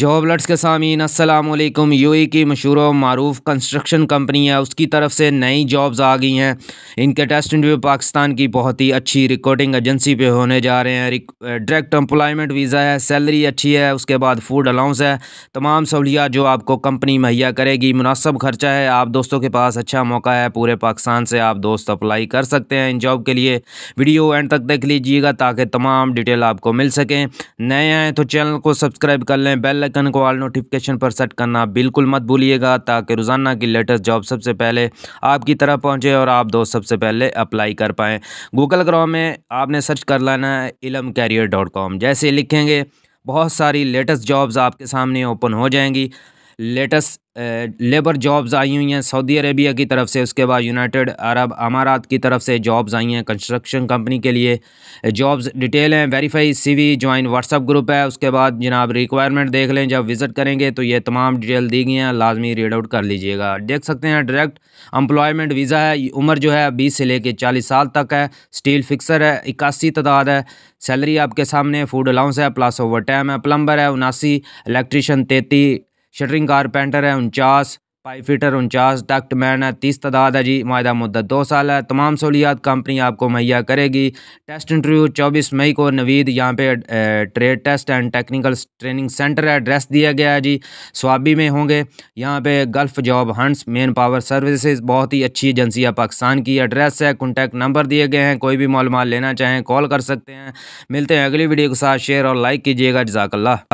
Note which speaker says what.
Speaker 1: job lots के सामीन असलम ए की मशहूर मरूफ कंस्ट्रक्शन कंपनी है उसकी तरफ से नई जॉब्स आ गई हैं इनके टेस्ट इंटरव्यू पाकिस्तान की बहुत ही अच्छी रिकॉर्डिंग एजेंसी पे होने जा रहे हैं डायरेक्ट एम्प्लॉयमेंट वीज़ा है सैलरी अच्छी है उसके बाद फूड अलाउंस है तमाम सहूलियात जो आपको कंपनी मुहैया करेगी मुनासब खर्चा है आप दोस्तों के पास अच्छा मौका है पूरे पाकिस्तान से आप दोस्त अप्लाई कर सकते हैं इन जॉब के लिए वीडियो एंड तक देख लीजिएगा ताकि तमाम डिटेल आपको मिल सकें नए आएँ तो चैनल को सब्सक्राइब कर लें बेल आइकन को ऑल नोटिफिकेशन पर सेट करना बिल्कुल मत भूलिएगा ताकि रोज़ाना की लेटेस्ट जॉब सबसे पहले आपकी तरफ पहुँचे और आप दोस्त सबसे पहले अप्लाई कर पाएँ गूगल क्रोम में आपने सर्च कर लाना है इलम कैरियर डॉट कॉम जैसे लिखेंगे बहुत सारी लेटेस्ट जॉब्स आपके सामने ओपन हो जाएंगी लेटेस्ट लेबर जॉब्स आई हुई हैं सऊदी अरेबिया की तरफ से उसके बाद यूनाइटेड अरब अमारात की तरफ से जॉब्स आई हैं कंस्ट्रक्शन कंपनी के लिए जॉब्स डिटेल हैं verify CV join WhatsApp group है उसके बाद जनाब रिक्वायरमेंट देख लें जब विज़िट करेंगे तो ये तमाम डिटेल दी गई हैं लाजमी रीड आउट कर लीजिएगा देख सकते हैं डायरेक्ट अम्प्लॉयमेंट वीज़ा है उम्र जो है बीस से लेकर चालीस साल तक है स्टील फिक्सर है इक्यासी तादाद है सैलरी आपके सामने फूड अलाउंस है प्लस ओवर टाइम है प्लम्बर है उनासी इलेक्ट्रिशन तेती शटरिंग कारपेंटर है उनचास पाइप फिटर उनचास डक्ट मैन है तीस तादाद है जी माहा मुद्दत दो साल है तमाम सहूलियात कंपनी आपको मुहैया करेगी टेस्ट इंटरव्यू चौबीस मई को नवीद यहाँ पे trade test and technical training centre है एड्रेस दिया गया है जी स्वाबी में होंगे यहाँ पे Gulf job hunts man power service बहुत ही अच्छी एजेंसी है पाकिस्तान की एड्रेस है कॉन्टैक्ट नंबर दिए गए हैं कोई भी मालूम लेना चाहें कॉल कर सकते हैं मिलते हैं अगली वीडियो के साथ शेयर और लाइक कीजिएगा जजाकल्ला